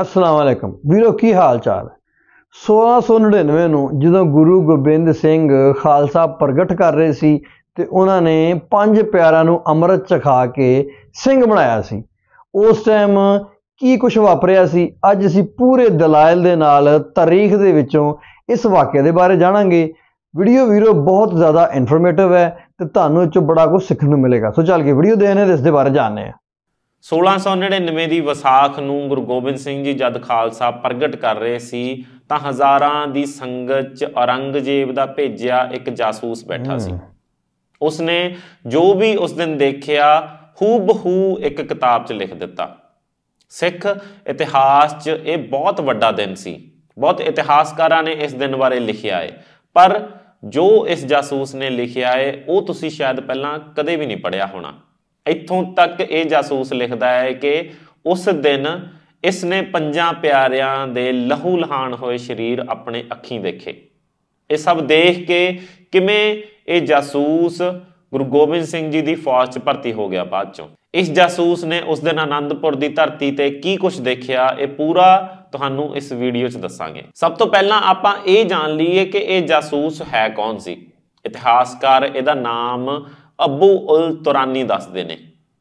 ਅਸਲਾਮ ਅਲੈਕਮ ਵੀਰੋ ਕੀ ਹਾਲ ਚਾਲ 1699 ਨੂੰ ਜਦੋਂ ਗੁਰੂ ਗੋਬਿੰਦ ਸਿੰਘ ਖਾਲਸਾ ਪ੍ਰਗਟ ਕਰ ਰਹੇ ਸੀ ਤੇ ਉਹਨਾਂ ਨੇ ਪੰਜ ਪਿਆਰਾਂ ਨੂੰ ਅੰਮ੍ਰਿਤ ਚਖਾ ਕੇ ਸਿੰਘ ਬਣਾਇਆ ਸੀ ਉਸ ਟਾਈਮ ਕੀ ਕੁਝ ਵਾਪਰਿਆ ਸੀ ਅੱਜ ਅਸੀਂ ਪੂਰੇ ਦਲਾਇਲ ਦੇ ਨਾਲ ਤਾਰੀਖ ਦੇ ਵਿੱਚੋਂ ਇਸ ਵਾਕਿਆ ਦੇ ਬਾਰੇ ਜਾਣਾਂਗੇ ਵੀਡੀਓ ਵੀਰੋ ਬਹੁਤ ਜ਼ਿਆਦਾ ਇਨਫੋਰਮੇਟਿਵ ਹੈ ਤੇ ਤੁਹਾਨੂੰ ਇਹ ਚੋਂ ਬੜਾ ਕੁਝ ਸਿੱਖਣ ਨੂੰ ਮਿਲੇਗਾ ਸੋ ਚੱਲ ਕੇ ਵੀਡੀਓ ਦੇਖਨੇ ਇਸ ਦੇ ਬਾਰੇ ਜਾਣਨੇ ਆ 1699 ਦੀ ਵਿਸਾਖ ਨੂੰ ਗੁਰੂ ਗੋਬਿੰਦ ਸਿੰਘ ਜੀ ਜਦ ਖਾਲਸਾ ਪ੍ਰਗਟ ਕਰ ਰਹੇ ਸੀ ਤਾਂ ਹਜ਼ਾਰਾਂ ਦੀ ਸੰਗਤ ਚ ਔਰੰਗਜ਼ੇਬ ਦਾ ਭੇਜਿਆ ਇੱਕ ਜਾਸੂਸ ਬੈਠਾ ਸੀ ਉਸਨੇ ਜੋ ਵੀ ਉਸ ਦਿਨ ਦੇਖਿਆ ਹੂਬਹੂ ਇੱਕ ਕਿਤਾਬ 'ਚ ਲਿਖ ਦਿੱਤਾ ਸਿੱਖ ਇਤਿਹਾਸ 'ਚ ਇਹ ਬਹੁਤ ਵੱਡਾ ਦਿਨ ਸੀ ਬਹੁਤ ਇਤਿਹਾਸਕਾਰਾਂ ਨੇ ਇਸ ਦਿਨ ਬਾਰੇ ਲਿਖਿਆ ਹੈ ਪਰ ਜੋ ਇਸ ਜਾਸੂਸ ਨੇ ਲਿਖਿਆ ਹੈ ਉਹ ਤੁਸੀਂ ਸ਼ਾਇਦ ਪਹਿਲਾਂ ਕਦੇ ਵੀ ਨਹੀਂ ਪੜਿਆ ਹੋਣਾ ਇੱਥੋਂ ਤੱਕ ਇਹ ਜਾਸੂਸ ਲਿਖਦਾ ਹੈ ਕਿ ਉਸ ਦਿਨ ਇਸ ਨੇ ਪੰਜਾਂ ਪਿਆਰਿਆਂ ਦੇ ਲਹੂ ਲਹਾਨ ਹੋਏ ਸਰੀਰ ਆਪਣੇ ਅੱਖੀਂ ਦੇਖੇ ਇਹ ਸਭ ਦੇਖ ਕੇ ਕਿਵੇਂ ਇਹ ਜਾਸੂਸ ਗੁਰੂ ਗੋਬਿੰਦ ਸਿੰਘ ਜੀ ਦੀ ਫੌਜ 'ਚ ਭਰਤੀ ਹੋ ਗਿਆ ਬਾਅਦ 'ਚੋਂ ਇਸ ਜਾਸੂਸ ਨੇ ਉਸ ਦਿਨ ਆਨੰਦਪੁਰ ਦੀ ਧਰਤੀ ਤੇ ਕੀ ਕੁਝ ਦੇਖਿਆ ਇਹ ਪੂਰਾ ਤੁਹਾਨੂੰ ਇਸ ਵੀਡੀਓ 'ਚ ਦੱਸਾਂਗੇ ਸਭ ਤੋਂ ਪਹਿਲਾਂ ਆਪਾਂ ਇਹ ਜਾਣ ਲਈਏ ਕਿ ਇਹ ਜਾਸੂਸ ਹੈ ਕੌਣ ਸੀ ਇਤਿਹਾਸਕਾਰ ਇਹਦਾ ਨਾਮ ਅਬੂ ਉਲ ਤੁਰਾਨੀ ਦੱਸਦੇ ਨੇ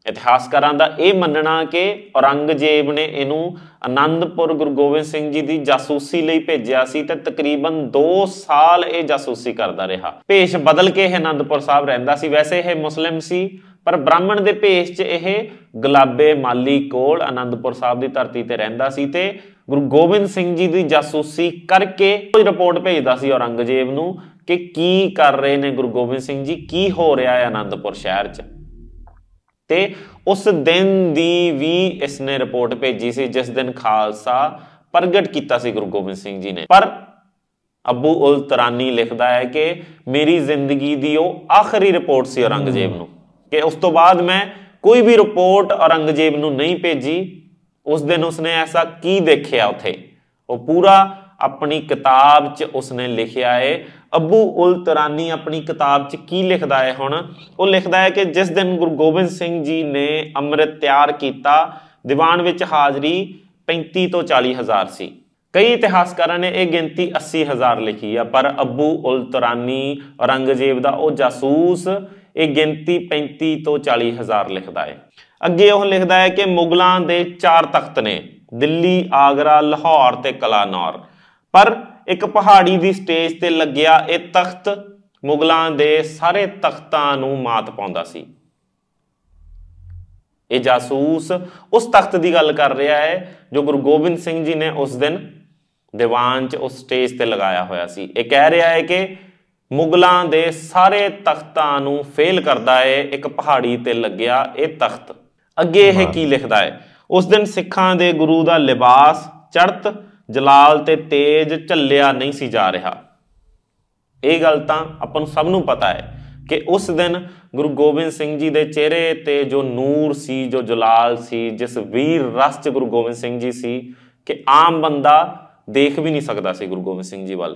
ਇਤਿਹਾਸਕਾਰਾਂ ਦਾ ਇਹ ਮੰਨਣਾ ਕਿ ਔਰੰਗਜ਼ੇਬ ਨੇ ਇਹਨੂੰ ਆਨੰਦਪੁਰ ਗੁਰੂ ਗੋਬਿੰਦ ਸਿੰਘ ਜੀ ਦੀ ਜਾਸੂਸੀ ਲਈ ਭੇਜਿਆ ਸੀ ਤੇ ਤਕਰੀਬਨ 2 ਸਾਲ ਇਹ ਜਾਸੂਸੀ ਕਰਦਾ ਰਿਹਾ ਭੇਸ਼ ਬਦਲ ਕੇ ਇਹ ਆਨੰਦਪੁਰ ਸਾਹਿਬ ਰਹਿੰਦਾ ਸੀ ਵੈਸੇ ਇਹ ਮੁਸਲਮ ਸੀ ਪਰ ਬ੍ਰਾਹਮਣ ਦੇ ਭੇਸ਼ 'ਚ ਇਹ ਗੁਲਾਬੇ ਮਾਲੀ ਕੋਲ ਆਨੰਦਪੁਰ ਸਾਹਿਬ ਦੀ ਧਰਤੀ ਤੇ ਰਹਿੰਦਾ ਸੀ ਤੇ ਗੁਰੂ ਗੋਬਿੰਦ ਸਿੰਘ ਜੀ ਦੀ ਜਾਸੂਸੀ ਕਰਕੇ ਕੋਈ ਰਿਪੋਰਟ ਭੇਜਦਾ ਸੀ ਔਰੰਗਜ਼ੇਬ ਨੂੰ ਕਿ ਕੀ ਕਰ ਰਹੇ ਨੇ ਗੁਰੂ ਗੋਬਿੰਦ ਸਿੰਘ ਜੀ ਕੀ ਹੋ ਰਿਹਾ ਹੈ ਆਨੰਦਪੁਰ ਸ਼ਹਿਰ 'ਚ ਤੇ ਉਸ ਦਿਨ ਦੀ ਵੀ ਇਸ ਨੇ ਰਿਪੋਰਟ ਭੇਜੀ ਸੀ ਜਿਸ ਦਿਨ ਖਾਲਸਾ ਪ੍ਰਗਟ ਕੀਤਾ ਸੀ ਗੁਰੂ ਗੋਬਿੰਦ ਸਿੰਘ ਜੀ ਨੇ ਪਰ ਅਬੂ ਉਲ ਤਰਾਨੀ ਲਿਖਦਾ ਹੈ ਕਿ ਮੇਰੀ ਜ਼ਿੰਦਗੀ ਦੀ ਉਹ ਆਖਰੀ ਰਿਪੋਰਟ ਸੀ ਔਰੰਗਜ਼ੇਬ ਨੂੰ ਕਿ ਉਸ ਤੋਂ ਬਾਅਦ ਮੈਂ ਕੋਈ ਵੀ ਰਿਪੋਰਟ ਔਰੰਗਜ਼ੇਬ ਨੂੰ ਨਹੀਂ ਭੇਜੀ ਉਸ ਦਿਨ ਉਸਨੇ ਐਸਾ ਕੀ ਦੇਖਿਆ ਉਥੇ ਉਹ ਪੂਰਾ ਆਪਣੀ ਕਿਤਾਬ 'ਚ ਉਸਨੇ ਲਿਖਿਆ ਹੈ ਅੱਬੂ ਉਲ ਤਰਾਨੀ ਆਪਣੀ ਕਿਤਾਬ 'ਚ ਕੀ ਲਿਖਦਾ ਹੈ ਹੁਣ ਉਹ ਲਿਖਦਾ ਹੈ ਕਿ ਜਿਸ ਦਿਨ ਗੁਰੂ ਗੋਬਿੰਦ ਸਿੰਘ ਜੀ ਨੇ ਅੰਮ੍ਰਿਤ ਤਿਆਰ ਕੀਤਾ ਦੀਵਾਨ ਵਿੱਚ ਹਾਜ਼ਰੀ 35 ਤੋਂ 40 ਹਜ਼ਾਰ ਸੀ ਕਈ ਇਤਿਹਾਸਕਾਰਾਂ ਨੇ ਇਹ ਗਿਣਤੀ 80 ਹਜ਼ਾਰ ਲਿਖੀ ਆ ਪਰ ਅੱਬੂ ਉਲ ਤਰਾਨੀ ਔਰੰਗਜ਼ੇਬ ਦਾ ਉਹ ਜਾਸੂਸ ਇਹ ਗਿਣਤੀ 35 ਤੋਂ 40 ਹਜ਼ਾਰ ਲਿਖਦਾ ਹੈ ਅੱਗੇ ਉਹ ਲਿਖਦਾ ਹੈ ਕਿ ਮੁਗਲਾਂ ਦੇ ਚਾਰ ਤਖਤ ਨੇ ਦਿੱਲੀ ਆਗਰਾ ਲਾਹੌਰ ਤੇ ਕਲਾਨੌਰ ਪਰ ਇੱਕ ਪਹਾੜੀ ਦੀ ਸਟੇਜ ਤੇ ਲੱਗਿਆ ਇਹ ਤਖਤ ਮੁਗਲਾਂ ਦੇ ਸਾਰੇ ਤਖਤਾਂ ਨੂੰ ਮਾਤ ਪਾਉਂਦਾ ਸੀ ਇਹ ਜਾਸੂਸ ਉਸ ਤਖਤ ਦੀ ਗੱਲ ਕਰ ਰਿਹਾ ਹੈ ਜੋ ਗੁਰੂ ਗੋਬਿੰਦ ਸਿੰਘ ਜੀ ਨੇ ਉਸ ਦਿਨ ਦੀਵਾਨ 'ਚ ਉਸ ਸਟੇਜ ਤੇ ਲਗਾਇਆ ਹੋਇਆ ਸੀ ਇਹ ਕਹਿ ਰਿਹਾ ਹੈ ਕਿ ਮੁਗਲਾਂ ਦੇ ਸਾਰੇ ਤਖਤਾਂ ਨੂੰ ਫੇਲ ਕਰਦਾ ਹੈ ਇੱਕ ਪਹਾੜੀ ਤੇ ਲੱਗਿਆ ਇਹ ਤਖਤ ਅੱਗੇ ਇਹ ਕੀ ਲਿਖਦਾ ਹੈ ਉਸ ਦਿਨ ਸਿੱਖਾਂ ਦੇ ਗੁਰੂ ਦਾ ਲਿਬਾਸ ਚੜਤ ਜਲਾਲ ਤੇ ਤੇਜ ਝੱਲਿਆ ਨਹੀਂ ਸੀ ਜਾ ਰਿਹਾ ਇਹ ਗੱਲ ਤਾਂ ਆਪਾਂ ਨੂੰ ਸਭ ਨੂੰ ਪਤਾ ਹੈ ਕਿ ਉਸ ਦਿਨ ਗੁਰੂ ਗੋਬਿੰਦ ਸਿੰਘ ਜੀ ਦੇ ਚਿਹਰੇ ਤੇ ਜੋ ਨੂਰ ਸੀ ਜੋ ਜਲਾਲ ਸੀ ਜਿਸ ਵੀਰ ਰਸ ਚ ਗੁਰੂ ਗੋਬਿੰਦ ਸਿੰਘ ਜੀ ਸੀ ਕਿ ਆਮ ਬੰਦਾ ਦੇਖ ਵੀ ਨਹੀਂ ਸਕਦਾ ਸੀ ਗੁਰੂ ਗੋਬਿੰਦ ਸਿੰਘ ਜੀ ਵੱਲ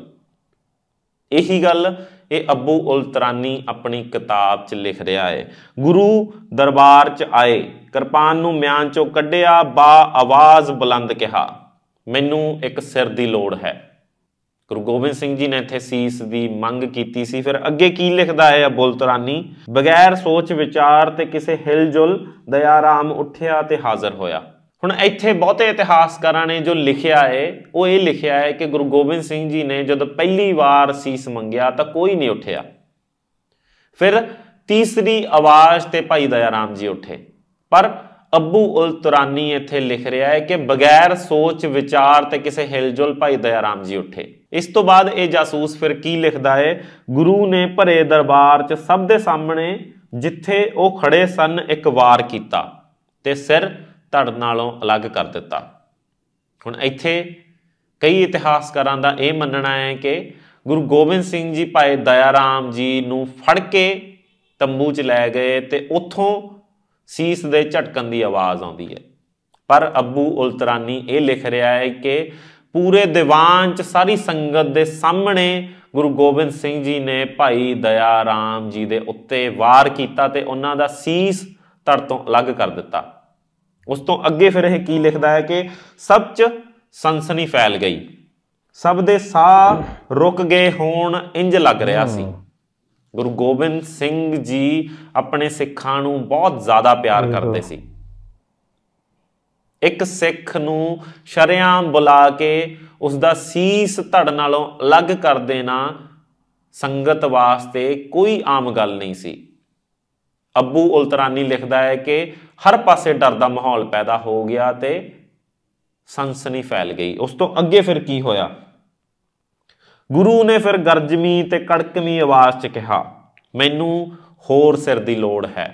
ਇਹੀ ਗੱਲ ਇਹ ਅਬੂ ਉਲ ਤਰਾਨੀ ਆਪਣੀ ਕਿਤਾਬ 'ਚ ਲਿਖ ਰਿਹਾ ਹੈ ਗੁਰੂ ਦਰਬਾਰ 'ਚ ਆਏ ਕਿਰਪਾਨ ਨੂੰ ਮਿਆਂ 'ਚੋਂ ਕੱਢਿਆ ਬਾ ਆਵਾਜ਼ ਬੁਲੰਦ ਕਿਹਾ ਮੈਨੂੰ ਇੱਕ ਸਿਰ ਦੀ ਲੋੜ ਹੈ ਗੁਰੂ ਗੋਬਿੰਦ ਸਿੰਘ ਜੀ ਨੇ ਇੱਥੇ ਸੀਸ ਦੀ ਮੰਗ ਕੀਤੀ ਸੀ ਫਿਰ ਅੱਗੇ ਕੀ ਲਿਖਦਾ ਹੈ ਅਬੁਲ ਤਰਾਨੀ ਬਗੈਰ ਸੋਚ ਵਿਚਾਰ ਤੇ ਕਿਸੇ ਹਿਲਜੁਲ ਰਾਮ ਉੱਠਿਆ ਤੇ ਹਾਜ਼ਰ ਹੋਇਆ ਹੁਣ ਇੱਥੇ ਬਹੁਤੇ ਇਤਿਹਾਸਕਾਰਾਂ ਨੇ ਜੋ ਲਿਖਿਆ ਹੈ ਉਹ ਇਹ ਲਿਖਿਆ ਹੈ ਕਿ ਗੁਰੂ ਗੋਬਿੰਦ ਸਿੰਘ ਜੀ ਨੇ ਜਦੋਂ ਪਹਿਲੀ ਵਾਰ ਸੀਸ ਮੰਗਿਆ ਤਾਂ ਕੋਈ ਨਹੀਂ ਉੱਠਿਆ ਫਿਰ ਤੀਸਰੀ ਆਵਾਜ਼ ਤੇ ਭਾਈ ਦਇਆ ਰਾਮ ਜੀ ਉੱਠੇ ਪਰ ਅਬੂ ਉਲ ਤੁਰਾਨੀ ਇੱਥੇ ਲਿਖ ਰਿਹਾ ਹੈ ਕਿ ਬਗੈਰ ਸੋਚ ਵਿਚਾਰ ਤੇ ਕਿਸੇ ਹਿਲਜੁਲ ਭਾਈ ਰਾਮ ਜੀ ਉੱਠੇ ਇਸ ਤੋਂ ਬਾਅਦ ਇਹ ਜਾਸੂਸ ਫਿਰ ਕੀ ਲਿਖਦਾ ਹੈ ਗੁਰੂ ਨੇ ਭਰੇ ਦਰਬਾਰ 'ਚ ਸਭ ਦੇ ਸਾਹਮਣੇ ਜਿੱਥੇ ਉਹ ਖੜੇ ਸਨ ਇੱਕ ਵਾਰ ਕੀਤਾ ਤੇ ਸਿਰ ਧੜ ਨਾਲੋਂ ਅਲੱਗ ਕਰ ਦਿੱਤਾ ਹੁਣ ਇੱਥੇ ਕਈ ਇਤਿਹਾਸਕਾਰਾਂ ਦਾ ਇਹ ਮੰਨਣਾ ਹੈ ਕਿ ਗੁਰੂ ਗੋਬਿੰਦ ਸਿੰਘ ਜੀ ਭਾਈ ਰਾਮ ਜੀ ਨੂੰ ਫੜ ਕੇ ਤੰਬੂ 'ਚ ਲੈ ਗਏ ਤੇ ਉੱਥੋਂ ਸੀਸ ਦੇ ਝਟਕਣ ਦੀ ਆਵਾਜ਼ ਆਉਂਦੀ ਹੈ ਪਰ ਅਬੂ ਉਲਤਰਾਨੀ ਇਹ ਲਿਖ ਰਿਹਾ ਹੈ ਕਿ ਪੂਰੇ ਦੀਵਾਨ 'ਚ ਸਾਰੀ ਸੰਗਤ ਦੇ ਸਾਹਮਣੇ ਗੁਰੂ ਗੋਬਿੰਦ ਸਿੰਘ ਜੀ ਨੇ ਭਾਈ ਦਇਆ ਰਾਮ ਜੀ ਦੇ ਉੱਤੇ ਵਾਰ ਕੀਤਾ ਤੇ ਉਹਨਾਂ ਦਾ ਸੀਸ ਧੜ ਤੋਂ ਅਲੱਗ ਕਰ ਦਿੱਤਾ ਉਸ ਤੋਂ ਅੱਗੇ ਫਿਰ ਇਹ ਕੀ ਲਿਖਦਾ ਹੈ ਕਿ ਸਭ 'ਚ ਸੰਸਨੀ ਫੈਲ ਗਈ ਸਭ ਦੇ ਸਾਹ ਰੁਕ ਗਏ ਹੋਣ ਇੰਜ ਲੱਗ ਰਿਹਾ ਸੀ ਗੁਰੂ ਗੋਬਿੰਦ ਸਿੰਘ ਜੀ ਆਪਣੇ ਸਿੱਖਾਂ ਨੂੰ ਬਹੁਤ ਜ਼ਿਆਦਾ ਪਿਆਰ ਕਰਦੇ ਸੀ ਇੱਕ ਸਿੱਖ ਨੂੰ ਸ਼ਰਿਆਂ ਬੁਲਾ ਕੇ ਉਸ ਦਾ ਸੀਸ ਧੜ ਨਾਲੋਂ ਅਲੱਗ ਕਰ ਦੇਣਾ ਸੰਗਤ ਵਾਸਤੇ ਕੋਈ ਆਮ ਗੱਲ ਨਹੀਂ ਸੀ ਅੱਬੂ ਉਲਤਰਾਨੀ ਲਿਖਦਾ ਹੈ ਕਿ ਹਰ ਪਾਸੇ ਡਰ ਦਾ ਮਾਹੌਲ ਪੈਦਾ ਹੋ ਗਿਆ ਤੇ ਸੰਸਨੀ ਫੈਲ ਗਈ ਉਸ ਤੋਂ ਅੱਗੇ ਫਿਰ ਕੀ ਹੋਇਆ ਗੁਰੂ ਨੇ ਫਿਰ ਗਰਜਮੀ ਤੇ ਕੜਕਵੀਂ ਆਵਾਜ਼ 'ਚ ਕਿਹਾ ਮੈਨੂੰ ਹੋਰ ਸਿਰ ਦੀ ਲੋੜ ਹੈ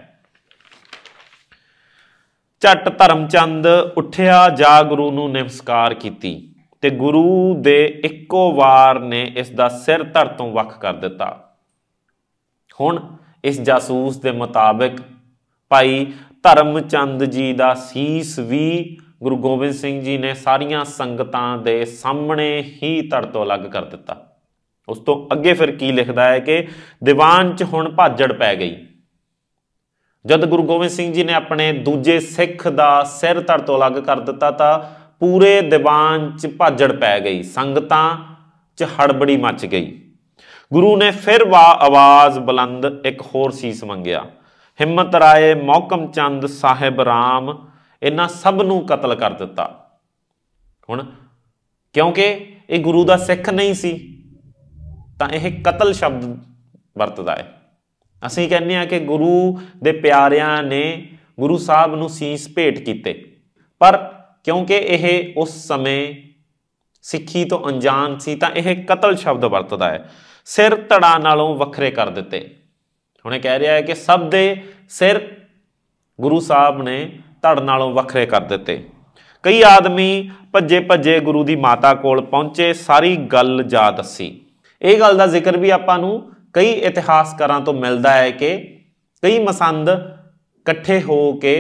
ਛੱਟ ਧਰਮਚੰਦ ਉੱਠਿਆ ਜਾ ਗੁਰੂ ਨੂੰ ਨਮਸਕਾਰ ਕੀਤੀ ਤੇ ਗੁਰੂ ਦੇ ਇੱਕੋ ਵਾਰ ਨੇ ਇਸ ਦਾ ਸਿਰ ਧਰ ਤੋਂ ਵੱਖ ਕਰ ਦਿੱਤਾ ਹੁਣ ਇਸ ਜਾਸੂਸ ਦੇ ਮੁਤਾਬਕ ਭਾਈ ਧਰਮਚੰਦ ਜੀ ਦਾ ਸੀਸ ਵੀ ਗੁਰੂ ਗੋਬਿੰਦ ਸਿੰਘ ਜੀ ਨੇ ਸਾਰੀਆਂ ਸੰਗਤਾਂ ਦੇ ਸਾਹਮਣੇ ਹੀ ਧੜ ਤੋਂ ਅਲੱਗ ਕਰ ਦਿੱਤਾ ਉਸ ਤੋਂ ਅੱਗੇ ਫਿਰ ਕੀ ਲਿਖਦਾ ਹੈ ਕਿ ਦੀਵਾਨ 'ਚ ਹੁਣ ਭਾਜੜ ਪੈ ਗਈ ਜਦ ਗੁਰੂ ਗੋਬਿੰਦ ਸਿੰਘ ਜੀ ਨੇ ਆਪਣੇ ਦੂਜੇ ਸਿੱਖ ਦਾ ਸਿਰ ਧੜ ਤੋਂ ਅਲੱਗ ਕਰ ਦਿੱਤਾ ਤਾਂ ਪੂਰੇ ਦੀਵਾਨ 'ਚ ਭਾਜੜ ਪੈ ਗਈ ਸੰਗਤਾਂ 'ਚ ਹੜਬੜੀ ਮਚ ਗਈ ਗੁਰੂ ਨੇ ਫਿਰ ਵਾ ਆਵਾਜ਼ ਬੁਲੰਦ ਇੱਕ ਹੋਰ ਸੀਸ ਮੰਗਿਆ ਹਿੰਮਤ ਰਾਏ ਮੌਕਮ ਚੰਦ ਸਾਹਿਬ ਰਾਮ ਇਹਨਾਂ ਸਭ ਨੂੰ ਕਤਲ ਕਰ ਦਿੱਤਾ ਹੁਣ ਕਿਉਂਕਿ ਇਹ ਗੁਰੂ ਦਾ ਸਿੱਖ ਨਹੀਂ ਸੀ ਤਾਂ ਇਹ ਕਤਲ ਸ਼ਬਦ ਵਰਤਦਾ ਹੈ ਅਸੀਂ ਕਹਿੰਦੇ ਆ ਕਿ ਗੁਰੂ ਦੇ ਪਿਆਰਿਆਂ ਨੇ ਗੁਰੂ ਸਾਹਿਬ ਨੂੰ ਸੀਸ ਭੇਟ ਕੀਤੇ ਪਰ ਕਿਉਂਕਿ ਇਹ ਉਸ ਸਮੇਂ ਸਿੱਖੀ ਤੋਂ ਅਣਜਾਣ ਸੀ ਤਾਂ ਇਹ ਕਤਲ ਸ਼ਬਦ ਵਰਤਦਾ ਹੈ ਸਿਰ ਧੜਾ ਨਾਲੋਂ ਵੱਖਰੇ ਕਰ ਦਿੱਤੇ ਹੁਣੇ ਕਹਿ ਰਿਹਾ ਹੈ ਕਿ ਸਭ ਦੇ ਸਿਰ ਗੁਰੂ ਸਾਹਿਬ ਨੇ ਧੜ ਨਾਲੋਂ ਵੱਖਰੇ ਕਰ ਦਿੱਤੇ ਕਈ ਆਦਮੀ ਭੱਜੇ ਭੱਜੇ ਗੁਰੂ ਦੀ ਮਾਤਾ ਕੋਲ ਪਹੁੰਚੇ ਸਾਰੀ ਗੱਲ ਜਾ ਦੱਸੀ ਇਹ ਗੱਲ ਦਾ ਜ਼ਿਕਰ ਵੀ ਆਪਾਂ ਨੂੰ ਕਈ ਇਤਿਹਾਸਕਾਰਾਂ ਤੋਂ ਮਿਲਦਾ ਹੈ ਕਿ ਕਈ ਮਸੰਦ ਇਕੱਠੇ ਹੋ ਕੇ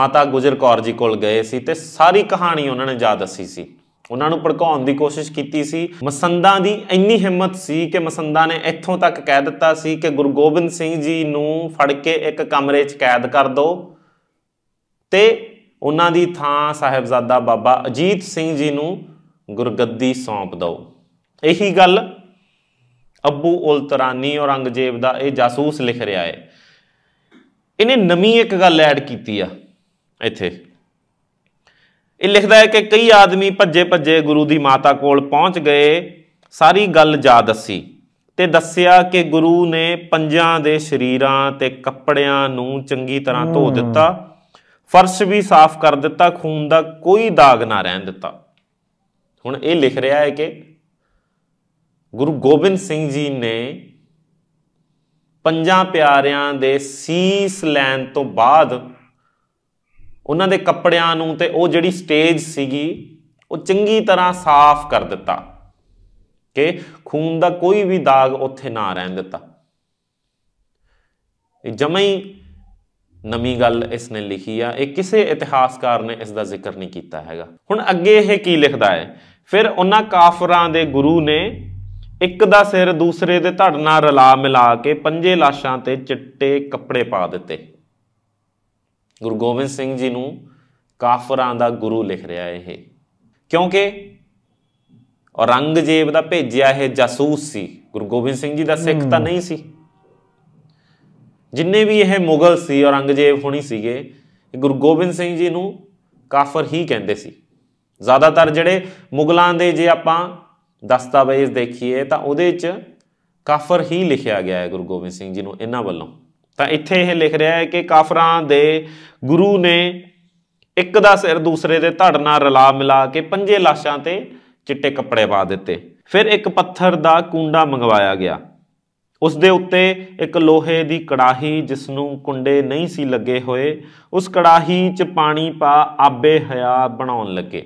ਮਾਤਾ ਗੁਜਰ ਕੌਰ ਜੀ ਕੋਲ ਗਏ ਸੀ ਤੇ ਸਾਰੀ ਕਹਾਣੀ ਉਹਨਾਂ ਨੇ ਜਾ ਦੱਸੀ ਸੀ ਉਹਨਾਂ ਨੂੰ ਭੜਕਾਉਣ ਦੀ ਕੋਸ਼ਿਸ਼ ਕੀਤੀ ਸੀ ਮਸੰਦਾਂ ਦੀ ਇੰਨੀ ਹਿੰਮਤ ਸੀ ਕਿ ਮਸੰਦਾਂ ਨੇ ਇੱਥੋਂ ਤੱਕ ਕਹਿ ਦਿੱਤਾ ਸੀ ਕਿ ਗੁਰੂ ਗੋਬਿੰਦ ਸਿੰਘ ਜੀ ਨੂੰ ਫੜ ਕੇ ਇੱਕ ਕਮਰੇ 'ਚ ਕੈਦ ਕਰ ਦਿਓ ਤੇ ਉਹਨਾਂ ਦੀ ਥਾਂ ਸਾਹਿਬਜ਼ਾਦਾ ਬਾਬਾ ਅਜੀਤ ਸਿੰਘ ਜੀ ਨੂੰ ਗੁਰਗੱਦੀ ਸੌਂਪ ਦਿਓ ਇਹੀ ਗੱਲ ਅਬੂ ਉਲ ਤਰਾਨੀ ਔਰੰਗਜ਼ੇਬ ਦਾ ਇਹ ਜਾਸੂਸ ਲਿਖ ਰਿਹਾ ਹੈ ਇਹਨੇ ਨਵੀਂ ਇੱਕ ਗੱਲ ਐਡ ਕੀਤੀ ਆ ਇੱਥੇ ਇਹ ਲਿਖਦਾ ਹੈ ਕਿ ਕਈ ਆਦਮੀ ਭੱਜੇ ਭੱਜੇ ਗੁਰੂ ਦੀ ਮਾਤਾ ਕੋਲ ਪਹੁੰਚ ਗਏ ਸਾਰੀ ਗੱਲ ਜਾ ਦੱਸੀ ਤੇ ਦੱਸਿਆ ਕਿ ਗੁਰੂ ਨੇ ਪੰਜਾਂ ਦੇ ਸ਼ਰੀਰਾਂ ਤੇ ਕੱਪੜਿਆਂ ਨੂੰ ਚੰਗੀ ਤਰ੍ਹਾਂ ਧੋ ਦਿੱਤਾ ਫਰਸ਼ ਵੀ ਸਾਫ਼ ਕਰ ਦਿੱਤਾ ਖੂਨ ਦਾ ਕੋਈ ਦਾਗ ਨਾ ਰਹਿਣ ਦਿੱਤਾ ਹੁਣ ਇਹ ਲਿਖ ਰਿਹਾ ਹੈ ਕਿ ਗੁਰੂ ਗੋਬਿੰਦ ਸਿੰਘ ਜੀ ਨੇ ਪੰਜਾਂ ਪਿਆਰਿਆਂ ਦੇ ਸੀਸ ਲੈਣ ਤੋਂ ਬਾਅਦ ਉਹਨਾਂ ਦੇ ਕੱਪੜਿਆਂ ਨੂੰ ਤੇ ਉਹ ਜਿਹੜੀ ਸਟੇਜ ਸੀਗੀ ਉਹ ਚੰਗੀ ਤਰ੍ਹਾਂ ਸਾਫ਼ ਕਰ ਦਿੱਤਾ ਕਿ ਖੂਨ ਦਾ ਕੋਈ ਵੀ ਦਾਗ ਉੱਥੇ ਨਾ ਰਹਿਣ ਦਿੱਤਾ ਇਹ ਜਮਈ ਨਵੀਂ ਗੱਲ ਇਸ ਨੇ ਲਿਖੀ ਆ ਇਹ ਕਿਸੇ ਇਤਿਹਾਸਕਾਰ ਨੇ ਇਸ ਦਾ ਜ਼ਿਕਰ ਨਹੀਂ ਕੀਤਾ ਹੈਗਾ ਹੁਣ ਅੱਗੇ ਇਹ ਕੀ ਲਿਖਦਾ ਹੈ ਫਿਰ ਉਹਨਾਂ ਕਾਫਰਾਂ ਦੇ ਗੁਰੂ ਨੇ ਇੱਕ ਦਾ ਸਿਰ ਦੂਸਰੇ ਦੇ ਧੜ ਨਾਲ ਰਲਾ ਮਿਲਾ ਕੇ ਪੰਜੇ ਲਾਸ਼ਾਂ ਤੇ ਚਿੱਟੇ ਕੱਪੜੇ ਪਾ ਦਿੱਤੇ ਗੁਰੂ ਗੋਬਿੰਦ ਸਿੰਘ ਜੀ ਨੂੰ ਕਾਫਰਾਂ ਦਾ ਗੁਰੂ ਲਿਖ ਰਿਹਾ ਇਹ ਕਿਉਂਕਿ ਔਰੰਗਜ਼ੇਬ ਦਾ ਭੇਜਿਆ ਇਹ ਜਾਸੂਸ ਸੀ ਗੁਰੂ ਗੋਬਿੰਦ ਸਿੰਘ ਜੀ ਦਾ ਸਿੱਖ ਤਾਂ ਨਹੀਂ ਸੀ ਜਿੰਨੇ ਵੀ ਇਹ ਮੁਗਲ ਸੀ ਔਰੰਗਜ਼ੇਬ ਹੋਣੀ ਸੀਗੇ ਗੁਰੂ ਗੋਬਿੰਦ ਸਿੰਘ ਜੀ ਨੂੰ ਕਾਫਰ ਹੀ ਕਹਿੰਦੇ ਸੀ ਜ਼ਿਆਦਾਤਰ ਜਿਹੜੇ ਮੁਗਲਾਂ ਦੇ ਜੇ ਆਪਾਂ ਦਸਤਾਵੇਜ਼ ਦੇਖੀਏ ਤਾਂ ਉਹਦੇ 'ਚ ਕਾਫਰ ਹੀ ਲਿਖਿਆ ਗਿਆ ਹੈ ਗੁਰੂ ਗੋਬਿੰਦ ਸਿੰਘ ਜੀ ਨੂੰ ਇਹਨਾਂ ਵੱਲੋਂ ਤਾਂ ਇੱਥੇ ਇਹ ਲਿਖ ਰਿਹਾ ਹੈ ਕਿ ਕਾਫਰਾਂ ਦੇ ਗੁਰੂ ਨੇ ਇੱਕ ਦਾ ਸਿਰ ਦੂਸਰੇ ਦੇ ਧੜ ਨਾਲ ਰਲਾ ਮਿਲਾ ਕੇ ਪੰਜੇ ਲਾਸ਼ਾਂ ਤੇ ਚਿੱਟੇ ਕੱਪੜੇ ਪਾ ਦਿੱਤੇ ਫਿਰ ਇੱਕ ਪੱਥਰ ਦਾ ਕੁੰਡਾ ਮੰਗਵਾਇਆ ਗਿਆ ਉਸ ਦੇ ਉੱਤੇ ਇੱਕ ਲੋਹੇ ਦੀ ਕੜਾਹੀ ਜਿਸ ਨੂੰ ਕੁੰਡੇ ਨਹੀਂ ਸੀ ਲੱਗੇ ਹੋਏ ਉਸ ਕੜਾਹੀ 'ਚ ਪਾਣੀ ਪਾ ਆਬੇ ਹਯਾ ਬਣਾਉਣ ਲੱਗੇ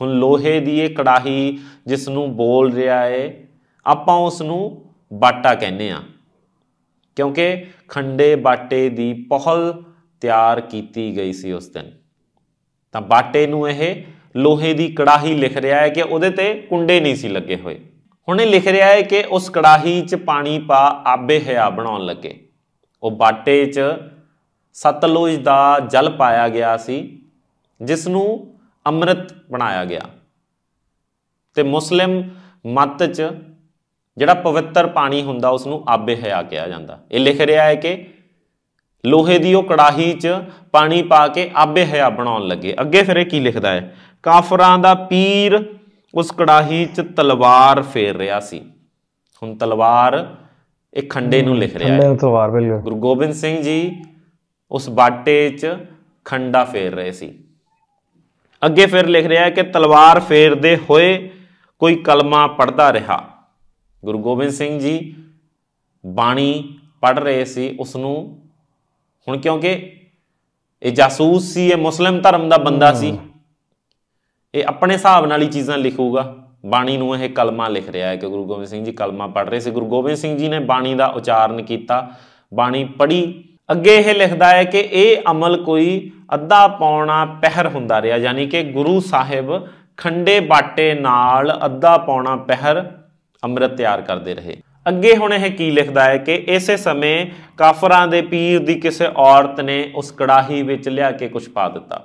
ਹੁਣ ਲੋਹੇ ਦੀ ਇਹ ਕੜਾਹੀ ਜਿਸ ਨੂੰ ਬੋਲ ਰਿਹਾ ਏ ਆਪਾਂ ਉਸ ਨੂੰ ਬਾਟਾ ਕਹਿੰਦੇ ਆ ਕਿਉਂਕਿ ਖੰਡੇ ਬਾਟੇ ਦੀ ਪਹਲ ਤਿਆਰ ਕੀਤੀ ਗਈ ਸੀ ਉਸ ਦਿਨ ਤਾਂ ਬਾਟੇ ਨੂੰ ਇਹ ਲੋਹੇ ਦੀ ਕੜਾਹੀ ਲਿਖ ਰਿਹਾ ਹੈ ਕਿ ਉਹਦੇ ਤੇ ਕੁੰਡੇ ਨਹੀਂ ਸੀ ਲੱਗੇ ਹੋਏ ਹੁਣ ਇਹ ਲਿਖ ਰਿਹਾ ਹੈ ਕਿ ਉਸ ਕੜਾਹੀ 'ਚ ਪਾਣੀ ਪਾ ਆਬੇ ਹਿਆ ਬਣਾਉਣ ਲੱਗੇ ਉਹ ਬਾਟੇ 'ਚ ਸਤਲੁਜ ਦਾ ਜਲ ਪਾਇਆ ਗਿਆ ਸੀ ਜਿਸ ਨੂੰ ਅੰਮ੍ਰਿਤ ਬਣਾਇਆ ਗਿਆ ਤੇ ਮੁਸਲਿਮ ਮਤ 'ਚ ਜਿਹੜਾ ਪਵਿੱਤਰ ਪਾਣੀ ਹੁੰਦਾ ਉਸ ਨੂੰ ਆਬੇ ਹਿਆ ਕਿਹਾ ਜਾਂਦਾ ਇਹ ਲਿਖ ਰਿਹਾ ਹੈ ਕਿ ਲੋਹੇ ਦੀ ਉਹ ਕੜਾਹੀ 'ਚ ਪਾਣੀ ਪਾ ਕੇ ਆਬੇ ਹਿਆ ਬਣਾਉਣ ਲੱਗੇ ਅੱਗੇ ਫਿਰ ਇਹ ਕੀ ਲਿਖਦਾ ਹੈ ਕਾਫਰਾਂ ਦਾ ਪੀਰ ਉਸ ਕੜਾਹੀ 'ਚ ਤਲਵਾਰ ਫੇਰ ਰਿਹਾ ਸੀ ਹੁਣ ਤਲਵਾਰ ਇਹ ਖੰਡੇ ਨੂੰ ਲਿਖ ਰਿਹਾ ਹੈ ਤਲਵਾਰ ਬਿਲਕੁਲ ਗੁਰੂ ਗੋਬਿੰਦ ਸਿੰਘ ਜੀ ਉਸ ਬਾਟੇ 'ਚ ਖੰਡਾ ਫੇਰ ਰਹੇ ਸੀ ਅੱਗੇ ਫਿਰ ਲਿਖ ਰਿਹਾ ਹੈ ਕਿ ਤਲਵਾਰ ਫੇਰਦੇ ਹੋਏ ਕੋਈ ਕਲਮਾ ਪੜਦਾ ਰਿਹਾ ਗੁਰੂ ਗੋਬਿੰਦ ਸਿੰਘ ਜੀ ਬਾਣੀ ਪੜ ਰਹੇ ਸੀ ਉਸ ਨੂੰ ਹੁਣ ਕਿਉਂਕਿ ਇਹ ਜਾਸੂਸ ਸੀ ਇਹ ਮੁਸਲਮ ਧਰਮ ਦਾ ਬੰਦਾ ਸੀ ਇਹ ਆਪਣੇ ਹਿਸਾਬ ਨਾਲ ਹੀ ਚੀਜ਼ਾਂ ਲਿਖੂਗਾ ਬਾਣੀ ਨੂੰ ਇਹ ਕਲਮਾ ਲਿਖ ਰਿਹਾ ਹੈ ਕਿ ਗੁਰੂ ਗੋਬਿੰਦ ਸਿੰਘ ਜੀ ਕਲਮਾ ਪੜ ਰਹੇ ਸੀ ਗੁਰੂ ਗੋਬਿੰਦ ਸਿੰਘ ਜੀ ਨੇ ਬਾਣੀ ਦਾ ਉਚਾਰਨ ਕੀਤਾ ਬਾਣੀ ਪੜੀ ਅੱਗੇ ਇਹ ਲਿਖਦਾ ਹੈ ਕਿ ਇਹ ਅਮਲ ਕੋਈ ਅੱਧਾ ਪੌਣਾ ਪਹਿਰ ਹੁੰਦਾ ਰਿਹਾ ਯਾਨੀ ਕਿ ਗੁਰੂ ਸਾਹਿਬ ਖੰਡੇ ਬਾਟੇ ਨਾਲ ਅੱਧਾ ਪੌਣਾ ਪਹਿਰ ਅੰਮ੍ਰਿਤ ਤਿਆਰ ਕਰਦੇ ਰਹੇ ਅੱਗੇ ਹੁਣ ਇਹ ਕੀ ਲਿਖਦਾ ਹੈ ਕਿ ਇਸੇ ਸਮੇਂ ਕਾਫਰਾਂ ਦੇ ਪੀਰ ਦੀ ਕਿਸੇ ਔਰਤ ਨੇ ਉਸ ਕੜਾਹੀ ਵਿੱਚ ਲਿਆ ਕੇ ਕੁਝ ਪਾ ਦਿੱਤਾ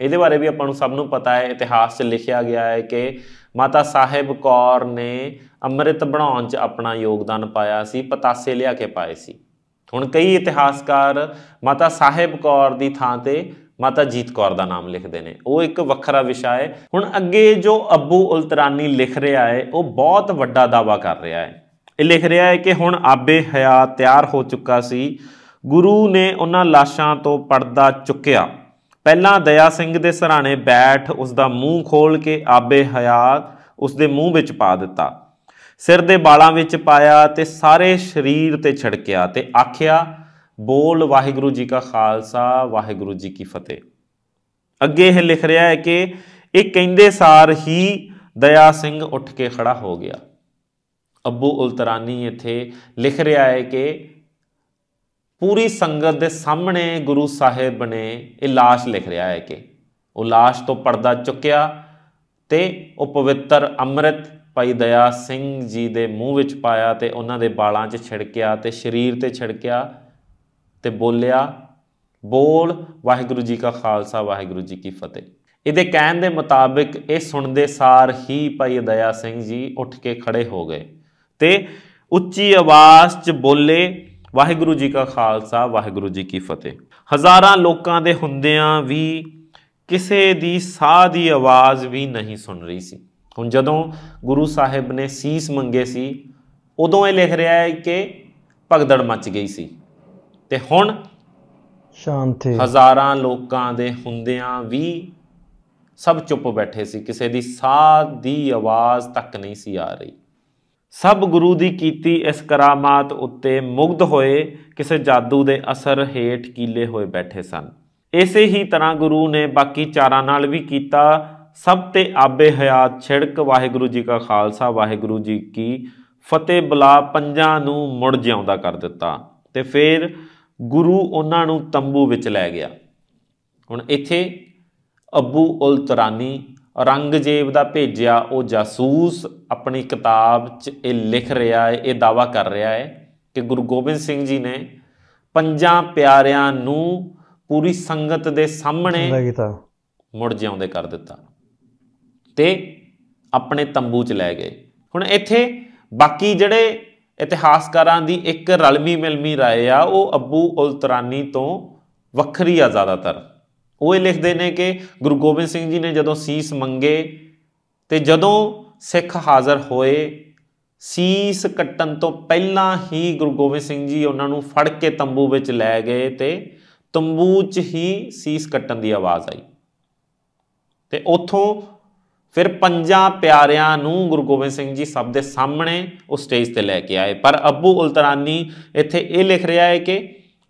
ਇਹਦੇ ਬਾਰੇ ਵੀ ਆਪਾਂ ਨੂੰ ਸਭ ਨੂੰ ਪਤਾ ਹੈ ਇਤਿਹਾਸ 'ਚ ਲਿਖਿਆ ਗਿਆ ਹੈ ਕਿ ਮਾਤਾ ਸਾਹਿਬ ਕੌਰ ਨੇ ਅੰਮ੍ਰਿਤ ਬਣਾਉਣ 'ਚ ਆਪਣਾ ਯੋਗਦਾਨ ਪਾਇਆ ਸੀ ਪਤਾਸੇ ਲਿਆ ਕੇ ਪਾਏ ਸੀ ਹੁਣ ਕਈ ਇਤਿਹਾਸਕਾਰ ਮਾਤਾ ਸਾਹਿਬ ਕੌਰ ਦੀ ਥਾਂ ਤੇ ਮਾਤਾ ਜੀਤ ਕੌਰ ਦਾ ਨਾਮ ਲਿਖਦੇ ਨੇ ਉਹ ਇੱਕ ਵੱਖਰਾ ਵਿਸ਼ਾ ਹੈ ਹੁਣ ਅੱਗੇ ਜੋ ਅੱਬੂ ਉਲਤਰਾਨੀ ਲਿਖ ਰਿਹਾ ਹੈ ਉਹ ਬਹੁਤ ਵੱਡਾ ਦਾਵਾ ਕਰ ਰਿਹਾ ਹੈ ਇਹ ਲਿਖ ਰਿਹਾ ਹੈ ਕਿ ਹੁਣ ਆਬੇ ਹਯਾ ਤਿਆਰ ਹੋ ਚੁੱਕਾ ਸੀ ਗੁਰੂ ਨੇ ਉਹਨਾਂ ਲਾਸ਼ਾਂ ਤੋਂ ਪਰਦਾ ਚੁੱਕਿਆ ਪਹਿਲਾਂ ਦਇਆ ਸਿੰਘ ਦੇ ਸਰਾਣੇ ਬੈਠ ਉਸ ਦਾ ਮੂੰਹ ਖੋਲ ਕੇ ਆਬੇ ਹਯਾਤ ਉਸ ਦੇ ਮੂੰਹ ਵਿੱਚ ਪਾ ਦਿੱਤਾ ਸਿਰ ਦੇ ਬਾਲਾਂ ਵਿੱਚ ਪਾਇਆ ਤੇ ਸਾਰੇ ਸਰੀਰ ਤੇ ਛੜਕਿਆ ਤੇ ਆਖਿਆ ਬੋਲ ਵਾਹਿਗੁਰੂ ਜੀ ਕਾ ਖਾਲਸਾ ਵਾਹਿਗੁਰੂ ਜੀ ਕੀ ਫਤਿਹ ਅੱਗੇ ਇਹ ਲਿਖ ਰਿਹਾ ਹੈ ਕਿ ਇਹ ਕਹਿੰਦੇ ਸਾਰ ਹੀ ਦਇਆ ਸਿੰਘ ਉੱਠ ਕੇ ਖੜਾ ਹੋ ਗਿਆ ਅੱਬੂ ਉਲਤਰਾਨੀ ਇੱਥੇ ਲਿਖ ਰਿਹਾ ਹੈ ਕਿ ਪੂਰੀ ਸੰਗਤ ਦੇ ਸਾਹਮਣੇ ਗੁਰੂ ਸਾਹਿਬ ਨੇ ਇਹ ਲਾਸ਼ ਲਿਖ ਰਿਹਾ ਹੈ ਕਿ ਉਹ ਲਾਸ਼ ਤੋਂ ਪਰਦਾ ਚੁੱਕਿਆ ਤੇ ਉਹ ਪਵਿੱਤਰ ਅੰਮ੍ਰਿਤ ਭਾਈ ਦਇਆ ਸਿੰਘ ਜੀ ਦੇ ਮੂੰਹ ਵਿੱਚ ਪਾਇਆ ਤੇ ਉਹਨਾਂ ਦੇ ਬਾਲਾਂ 'ਚ ਛਿੜਕਿਆ ਤੇ ਸਰੀਰ ਤੇ ਛਿੜਕਿਆ ਤੇ ਬੋਲਿਆ ਬੋਲ ਵਾਹਿਗੁਰੂ ਜੀ ਕਾ ਖਾਲਸਾ ਵਾਹਿਗੁਰੂ ਜੀ ਕੀ ਫਤਿਹ ਇਹਦੇ ਕਹਿਣ ਦੇ ਮੁਤਾਬਿਕ ਇਹ ਸੁਣਦੇ ਸਾਰ ਹੀ ਭਾਈ ਦਇਆ ਸਿੰਘ ਜੀ ਉੱਠ ਕੇ ਖੜੇ ਹੋ ਗਏ ਤੇ ਉੱਚੀ ਆਵਾਜ਼ 'ਚ ਬੋਲੇ ਵਾਹਿਗੁਰੂ ਜੀ ਕਾ ਖਾਲਸਾ ਵਾਹਿਗੁਰੂ ਜੀ ਕੀ ਫਤਿਹ ਹਜ਼ਾਰਾਂ ਲੋਕਾਂ ਦੇ ਹੁੰਦਿਆਂ ਵੀ ਕਿਸੇ ਦੀ ਸਾਹ ਦੀ ਆਵਾਜ਼ ਵੀ ਨਹੀਂ ਸੁਣ ਰਹੀ ਸੀ ਹੁਣ ਜਦੋਂ ਗੁਰੂ ਸਾਹਿਬ ਨੇ ਸੀਸ ਮੰਗੇ ਸੀ ਉਦੋਂ ਇਹ ਲਿਖ ਰਿਹਾ ਹੈ ਕਿ ਭਗਦੜ ਮਚ ਗਈ ਸੀ ਤੇ ਹੁਣ ਹੈ ਹਜ਼ਾਰਾਂ ਲੋਕਾਂ ਦੇ ਹੁੰਦਿਆਂ ਵੀ ਸਭ ਚੁੱਪ ਬੈਠੇ ਸੀ ਕਿਸੇ ਦੀ ਸਾਹ ਦੀ ਆਵਾਜ਼ ਤੱਕ ਨਹੀਂ ਸੀ ਆ ਰਹੀ ਸਭ ਗੁਰੂ ਦੀ ਕੀਤੀ ਇਸ ਕਰਾਮਾਤ ਉੱਤੇ ਮੁਗਧ ਹੋਏ ਕਿਸੇ ਜਾਦੂ ਦੇ ਅਸਰ ਹੇਠ ਕੀਲੇ ਹੋਏ ਬੈਠੇ ਸਨ ਇਸੇ ਹੀ ਤਰ੍ਹਾਂ ਗੁਰੂ ਨੇ ਬਾਕੀ ਚਾਰਾਂ ਨਾਲ ਵੀ ਕੀਤਾ ਸਭ ਤੇ ਆਬੇ ਹਯਾਤ ਛਿੜਕ ਵਾਹਿਗੁਰੂ ਜੀ ਕਾ ਖਾਲਸਾ ਵਾਹਿਗੁਰੂ ਜੀ ਕੀ ਫਤਿਹ ਬਲਾ ਪੰਜਾਂ ਨੂੰ ਮੁੜ ਜਿਉਂਦਾ ਕਰ ਦਿੱਤਾ ਤੇ ਫਿਰ ਗੁਰੂ ਉਹਨਾਂ ਨੂੰ ਤੰਬੂ ਵਿੱਚ ਲੈ ਗਿਆ ਹੁਣ ਇੱਥੇ ਅਬੂ ਉਲ ਤਰਾਨੀ ਔਰੰਗਜ਼ੇਬ ਦਾ ਭੇਜਿਆ ਉਹ ਜਾਸੂਸ ਆਪਣੀ ਕਿਤਾਬ 'ਚ ਇਹ ਲਿਖ ਰਿਹਾ ਹੈ ਇਹ ਦਾਵਾ ਕਰ ਰਿਹਾ ਹੈ ਕਿ ਗੁਰੂ ਗੋਬਿੰਦ ਸਿੰਘ ਜੀ ਨੇ ਪੰਜਾਂ ਪਿਆਰਿਆਂ ਨੂੰ ਪੂਰੀ ਸੰਗਤ ਦੇ ਸਾਹਮਣੇ ਮੁੜ ਜਿਉਂਦੇ ਕਰ ਦਿੱਤਾ ਤੇ ਆਪਣੇ ਤੰਬੂ 'ਚ ਲੈ ਗਏ ਹੁਣ ਇੱਥੇ ਬਾਕੀ ਜਿਹੜੇ ਇਤਿਹਾਸਕਾਰਾਂ ਦੀ ਇੱਕ ਰਲਮੀ ਮਿਲਮੀ رائے ਆ ਉਹ ਅਬੂ ਉਲਤਰਾਨੀ ਤੋਂ ਵੱਖਰੀ ਆ ਜ਼ਿਆਦਾਤਰ ਉਹ ਇਹ ਲਿਖਦੇ ਨੇ ਕਿ ਗੁਰੂ ਗੋਬਿੰਦ ਸਿੰਘ ਜੀ ਨੇ ਜਦੋਂ ਸੀਸ ਮੰਗੇ ਤੇ ਜਦੋਂ ਸਿੱਖ ਹਾਜ਼ਰ ਹੋਏ ਸੀਸ ਕੱਟਣ ਤੋਂ ਪਹਿਲਾਂ ਹੀ ਗੁਰੂ ਗੋਬਿੰਦ ਸਿੰਘ ਜੀ ਉਹਨਾਂ ਨੂੰ ਫੜ ਕੇ ਤੰਬੂ ਵਿੱਚ ਲੈ ਗਏ ਤੇ ਤੰਬੂ 'ਚ ਹੀ ਸੀਸ ਕੱਟਣ ਦੀ ਆਵਾਜ਼ ਆਈ ਤੇ ਉਥੋਂ ਫਿਰ ਪੰਜਾਂ ਪਿਆਰਿਆਂ ਨੂੰ ਗੁਰੂ ਗੋਬਿੰਦ ਸਿੰਘ ਜੀ ਸਭ ਦੇ ਸਾਹਮਣੇ ਉਹ ਸਟੇਜ ਤੇ ਲੈ ਕੇ ਆਏ ਪਰ ਅੱਬੂ ਉਲਤਰਾਨੀ ਇੱਥੇ ਇਹ ਲਿਖ ਰਿਹਾ ਹੈ ਕਿ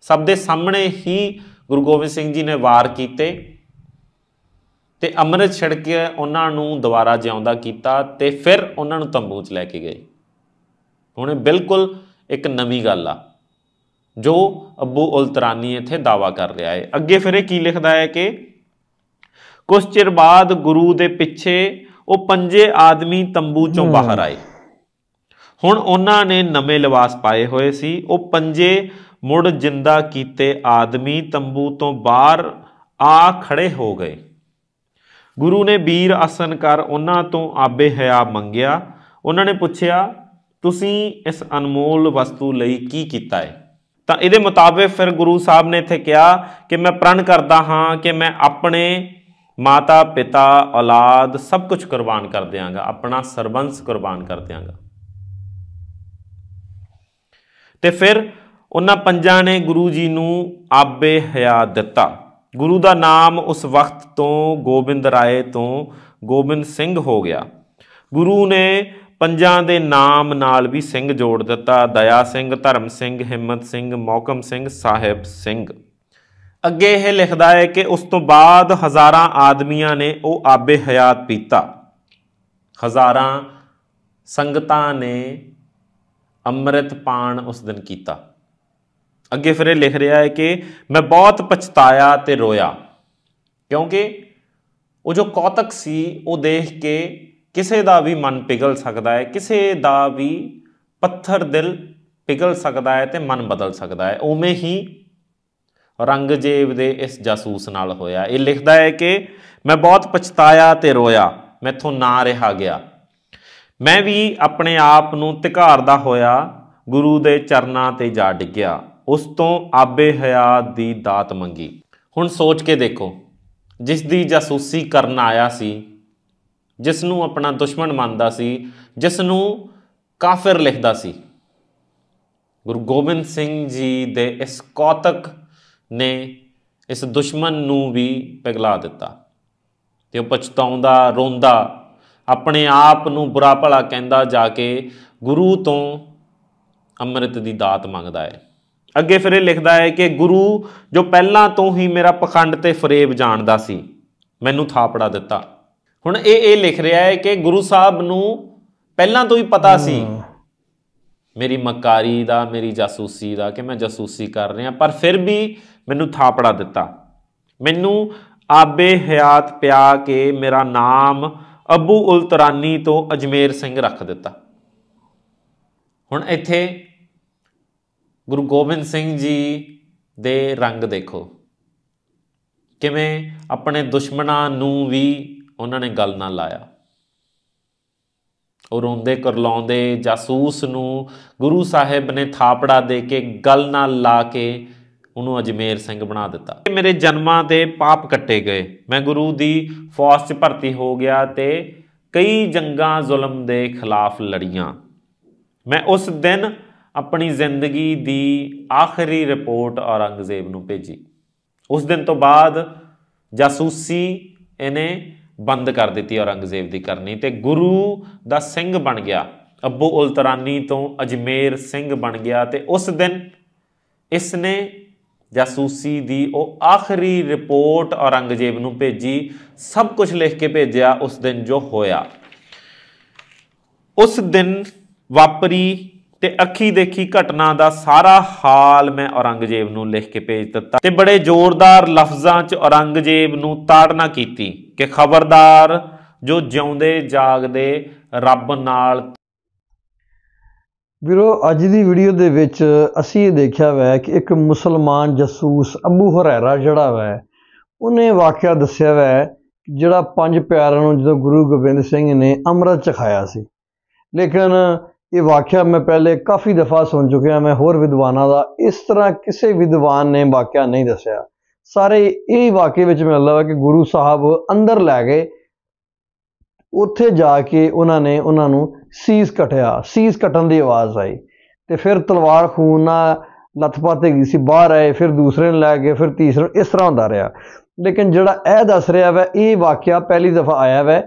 ਸਭ ਦੇ ਸਾਹਮਣੇ ਹੀ ਗੁਰੂ ਗੋਬਿੰਦ ਸਿੰਘ ਜੀ ਨੇ ਵਾਰ ਕੀਤੇ ਤੇ ਅੰਮ੍ਰਿਤ ਛੜ ਕੇ ਉਹਨਾਂ ਨੂੰ ਦੁਬਾਰਾ ਜਿਉਂਦਾ ਕੀਤਾ ਤੇ ਫਿਰ ਉਹਨਾਂ ਨੂੰ ਤੰਬੂ 'ਚ ਲੈ ਕੇ ਗਏ ਹੁਣ ਇਹ ਬਿਲਕੁਲ ਇੱਕ ਨਵੀਂ ਗੱਲ ਆ ਜੋ ਅਬੂ ਉਲਤਰਾਨੀ ਇੱਥੇ ਦਾਵਾ ਕਰ ਰਿਹਾ ਹੈ ਅੱਗੇ ਫਿਰ ਇਹ ਕੀ ਲਿਖਦਾ ਹੈ ਕਿ ਕੁਝ ਚਿਰ ਬਾਅਦ ਗੁਰੂ ਦੇ ਪਿੱਛੇ ਉਹ ਪੰਜੇ ਆਦਮੀ ਤੰਬੂ ਚੋਂ ਬਾਹਰ ਆਏ ਹੁਣ ਉਹਨਾਂ ਨੇ ਨਵੇਂ ਲਿਵਾਸ ਪਾਏ ਹੋਏ ਸੀ ਉਹ ਪੰਜੇ ਮੁੜ ਜਿੰਦਾ ਕੀਤੇ ਆਦਮੀ ਤੰਬੂ ਤੋਂ ਬਾਹਰ ਆ ਖੜੇ ਹੋ ਗਏ ਗੁਰੂ ਨੇ ਵੀਰ ਅਸਨ ਕਰ ਉਹਨਾਂ ਤੋਂ ਆਬੇ ਹਿਆ ਮੰਗਿਆ ਉਹਨਾਂ ਨੇ ਪੁੱਛਿਆ ਤੁਸੀਂ ਇਸ ਅਨਮੋਲ ਵਸਤੂ ਲਈ ਕੀ ਕੀਤਾ ਹੈ ਤਾਂ ਇਹਦੇ ਮੁਤਾਬਕ ਫਿਰ ਗੁਰੂ ਸਾਹਿਬ ਨੇ ਇੱਥੇ ਕਿਹਾ ਕਿ ਮੈਂ ਪ੍ਰਣ ਕਰਦਾ ਹਾਂ ਕਿ ਮੈਂ ਆਪਣੇ ਮਾਤਾ ਪਿਤਾ ਔਲਾਦ ਸਭ ਕੁਝ ਕੁਰਬਾਨ ਕਰ ਦਿਆਂਗਾ ਆਪਣਾ ਸਰਬੰਸ ਕੁਰਬਾਨ ਕਰ ਦਿਆਂਗਾ ਤੇ ਫਿਰ ਉਹਨਾਂ ਪੰਜਾਂ ਨੇ ਗੁਰੂ ਜੀ ਨੂੰ ਆਬੇ ਹਯਾਤ ਦਿੱਤਾ ਗੁਰੂ ਦਾ ਨਾਮ ਉਸ ਵਕਤ ਤੋਂ ਗੋਬਿੰਦ ਰਾਏ ਤੋਂ ਗੋਬਿੰਦ ਸਿੰਘ ਹੋ ਗਿਆ ਗੁਰੂ ਨੇ ਪੰਜਾਂ ਦੇ ਨਾਮ ਨਾਲ ਵੀ ਸਿੰਘ ਜੋੜ ਦਿੱਤਾ ਦਇਆ ਸਿੰਘ ਧਰਮ ਸਿੰਘ ਹਿੰਮਤ ਸਿੰਘ ਮੌਕਮ ਸਿੰਘ ਸਾਹਿਬ ਸਿੰਘ ਅੱਗੇ ਇਹ ਲਿਖਦਾ ਹੈ ਕਿ ਉਸ ਤੋਂ ਬਾਅਦ ਹਜ਼ਾਰਾਂ ਆਦਮੀਆਂ ਨੇ ਉਹ ਆਬੇ ਹਯਾਤ ਪੀਤਾ ਹਜ਼ਾਰਾਂ ਸੰਗਤਾਂ ਨੇ ਅੰਮ੍ਰਿਤ ਪਾਣ ਉਸ ਦਿਨ ਕੀਤਾ ਅੱਗੇ ਫਿਰ ਇਹ ਲਿਖ ਰਿਹਾ ਹੈ ਕਿ ਮੈਂ ਬਹੁਤ ਪਛਤਾਇਆ ਤੇ ਰੋਇਆ ਕਿਉਂਕਿ ਉਹ ਜੋ ਕੌਤਕ ਸੀ ਉਹ ਦੇਖ ਕੇ ਕਿਸੇ ਦਾ ਵੀ ਮਨ ਪਿਗਲ ਸਕਦਾ ਹੈ ਕਿਸੇ ਦਾ ਵੀ ਪੱਥਰ ਦਿਲ ਪਿਗਲ ਸਕਦਾ ਹੈ ਤੇ ਮਨ ਬਦਲ ਸਕਦਾ ਹੈ ਉਵੇਂ ਹੀ ਰੰਗਜੇਬ ਦੇ ਇਸ ਜਾਸੂਸ ਨਾਲ ਹੋਇਆ ਇਹ ਲਿਖਦਾ ਹੈ ਕਿ ਮੈਂ ਬਹੁਤ ਪਛਤਾਇਆ ਤੇ ਰੋਇਆ ਮੈਥੋਂ ਨਾ ਰਿਹਾ ਗਿਆ ਮੈਂ ਵੀ ਆਪਣੇ ਆਪ ਨੂੰ ਧਿਕਾਰਦਾ ਹੋਇਆ ਗੁਰੂ ਦੇ ਚਰਨਾਂ ਤੇ ਜਾ ਡਿੱਗਿਆ ਉਸ ਤੋਂ ਆਬੇ ਹਯਾਤ ਦੀ ਦਾਤ ਮੰਗੀ ਹੁਣ ਸੋਚ ਕੇ ਦੇਖੋ ਜਿਸ ਦੀ ਜਾਸੂਸੀ ਕਰਨ ਆਇਆ ਸੀ ਜਿਸ ਨੂੰ ਆਪਣਾ ਦੁਸ਼ਮਣ ਮੰਨਦਾ ਸੀ ਜਿਸ ਨੂੰ ਕਾਫਰ ਲਿਖਦਾ ਸੀ ਗੁਰੂ ਗੋਬਿੰਦ ਸਿੰਘ ਜੀ ਦੇ ਇਸ ਕੌਤਕ ਨੇ ਇਸ ਦੁਸ਼ਮਣ ਨੂੰ ਵੀ ਪਿਗਲਾ ਦਿੱਤਾ ਤੇ ਉਹ ਪਛਤਾਉਂਦਾ ਰੋਂਦਾ ਆਪਣੇ ਆਪ ਨੂੰ ਬੁਰਾ ਭਲਾ ਕਹਿੰਦਾ ਜਾ ਕੇ ਗੁਰੂ ਤੋਂ ਅੰਮ੍ਰਿਤ ਦੀ ਦਾਤ ਮੰਗਦਾ ਹੈ ਅੱਗੇ ਫਿਰ ਇਹ ਲਿਖਦਾ ਹੈ ਕਿ ਗੁਰੂ ਜੋ ਪਹਿਲਾਂ ਤੋਂ ਹੀ ਮੇਰਾ ਪਖੰਡ ਤੇ ਫਰੇਬ ਜਾਣਦਾ ਸੀ ਮੈਨੂੰ ਥਾਪੜਾ ਦਿੱਤਾ ਹੁਣ ਇਹ ਇਹ ਲਿਖ ਰਿਹਾ ਹੈ ਕਿ ਗੁਰੂ ਸਾਹਿਬ ਨੂੰ ਪਹਿਲਾਂ ਤੋਂ ਹੀ ਪਤਾ ਸੀ ਮੇਰੀ ਮਕਾਰੀ ਦਾ ਮੇਰੀ ਜਾਸੂਸੀ ਦਾ ਕਿ ਮੈਂ ਜਾਸੂਸੀ ਕਰ ਰਿਹਾ ਪਰ ਫਿਰ ਵੀ ਮੈਨੂੰ ਥਾਪੜਾ ਦਿੱਤਾ ਮੈਨੂੰ ਆਬੇ ਹਯਾਤ ਪਿਆ ਕੇ ਮੇਰਾ ਨਾਮ ਅਬੂ ਉਲਤਰਾਨੀ ਤੋਂ ਅਜਮੇਰ ਸਿੰਘ ਰੱਖ ਦਿੱਤਾ ਹੁਣ ਇੱਥੇ ਗੁਰੂ ਗੋਬਿੰਦ ਸਿੰਘ ਜੀ ਦੇ ਰੰਗ ਦੇਖੋ ਕਿਵੇਂ ਆਪਣੇ ਦੁਸ਼ਮਣਾਂ ਨੂੰ ਵੀ ਉਹਨਾਂ ਨੇ ਗੱਲ ਨਾਲ ਲਾਇਆ ਉਹ ਰੋਂਦੇ ਕਰਲਾਉਂਦੇ ਜਾਸੂਸ ਨੂੰ ਗੁਰੂ ਸਾਹਿਬ ਨੇ ਥਾਪੜਾ ਦੇ ਕੇ ਗੱਲ ਨਾਲ ਲਾ ਕੇ ਉਹਨੂੰ ਅਜਮੇਰ ਸਿੰਘ ਬਣਾ ਦਿੱਤਾ ਮੇਰੇ ਜਨਮਾਂ ਦੇ ਪਾਪ ਕੱਟੇ ਗਏ ਮੈਂ ਗੁਰੂ ਦੀ ਫੌਜ 'ਚ ਭਰਤੀ ਹੋ ਗਿਆ ਤੇ ਕਈ ਜੰਗਾਂ ਜ਼ੁਲਮ ਦੇ ਖਿਲਾਫ ਲੜੀਆਂ ਮੈਂ ਉਸ ਦਿਨ ਆਪਣੀ ਜ਼ਿੰਦਗੀ ਦੀ ਆਖਰੀ ਰਿਪੋਰਟ ਔਰੰਗਜ਼ੇਬ ਨੂੰ ਭੇਜੀ ਉਸ ਦਿਨ ਤੋਂ ਬਾਅਦ ਜਾਸੂਸੀ ਇਹਨੇ ਬੰਦ ਕਰ ਦਿੱਤੀ ਔਰੰਗਜ਼ੇਬ ਦੀ ਕਰਨੀ ਤੇ ਗੁਰੂ ਦਾ ਸਿੰਘ ਬਣ ਗਿਆ ਅੱਬੂ ਉਲਤਰਾਨੀ ਤੋਂ ਅਜਮੇਰ ਸਿੰਘ ਬਣ ਗਿਆ ਤੇ ਉਸ ਦਿਨ ਇਸ ਨੇ ਜਾਸੂਸੀ ਦੀ ਉਹ ਆਖਰੀ ਰਿਪੋਰਟ ਔਰੰਗਜ਼ੇਬ ਨੂੰ ਭੇਜੀ ਸਭ ਕੁਝ ਲਿਖ ਕੇ ਭੇਜਿਆ ਉਸ ਦਿਨ ਜੋ ਹੋਇਆ ਉਸ ਦਿਨ ਵਾਪਰੀ ਤੇ ਅੱਖੀ ਦੇਖੀ ਘਟਨਾ ਦਾ ਸਾਰਾ ਹਾਲ ਮੈਂ ਔਰੰਗਜ਼ੇਬ ਨੂੰ ਲਿਖ ਕੇ ਭੇਜ ਦਿੱਤਾ ਤੇ ਬੜੇ ਜ਼ੋਰਦਾਰ ਲਫ਼ਜ਼ਾਂ 'ਚ ਔਰੰਗਜ਼ੇਬ ਨੂੰ ਤਾੜਨਾ ਕੀਤੀ ਕਿ ਖਬਰਦਾਰ ਜੋ ਜਿਉਂਦੇ ਜਾਗਦੇ ਰੱਬ ਨਾਲ ਵੀਰੋ ਅੱਜ ਦੀ ਵੀਡੀਓ ਦੇ ਵਿੱਚ ਅਸੀਂ ਇਹ ਦੇਖਿਆ ਵੈ ਕਿ ਇੱਕ ਮੁਸਲਮਾਨ ਜਸੂਸ ਅਬੂ ਹਰੈਰਾ ਜਿਹੜਾ ਵੈ ਉਹਨੇ ਵਾਕਿਆ ਦੱਸਿਆ ਵੈ ਜਿਹੜਾ ਪੰਜ ਪਿਆਰਿਆਂ ਨੂੰ ਜਦੋਂ ਗੁਰੂ ਗੋਬਿੰਦ ਸਿੰਘ ਨੇ ਅੰਮ੍ਰਿਤ ਚਖਾਇਆ ਸੀ ਲੇਕਿਨ ਇਹ ਵਾਕਿਆ ਮੈਂ ਪਹਿਲੇ ਕਾਫੀ ਦਫਾ ਸੁਣ ਚੁੱਕਿਆ ਮੈਂ ਹੋਰ ਵਿਦਵਾਨਾਂ ਦਾ ਇਸ ਤਰ੍ਹਾਂ ਕਿਸੇ ਵਿਦਵਾਨ ਨੇ ਵਾਕਿਆ ਨਹੀਂ ਦੱਸਿਆ ਸਾਰੇ ਇਹ ਵਾਕਿਆ ਵਿੱਚ ਮੈਂ ਅੱਲਾਹ ਕਿ ਗੁਰੂ ਸਾਹਿਬ ਅੰਦਰ ਲੈ ਗਏ ਉੱਥੇ ਜਾ ਕੇ ਉਹਨਾਂ ਨੇ ਉਹਨਾਂ ਨੂੰ ਸੀਸ ਕਟਿਆ ਸੀਸ ਕਟਣ ਦੀ ਆਵਾਜ਼ ਆਈ ਤੇ ਫਿਰ ਤਲਵਾਰ ਖੂਨ ਨਾਲ ਲਥਪਥ ਗਈ ਸੀ ਬਾਹਰ ਆਏ ਫਿਰ ਦੂਸਰੇ ਨੂੰ ਲੈ ਗਏ ਫਿਰ ਤੀਸਰੇ ਇਸ ਤਰ੍ਹਾਂ ਹੁੰਦਾ ਰਿਹਾ ਲੇਕਿਨ ਜਿਹੜਾ ਇਹ ਦੱਸ ਰਿਹਾ ਵਾ ਇਹ ਵਾਕਿਆ ਪਹਿਲੀ ਦਫਾ ਆਇਆ ਵਾ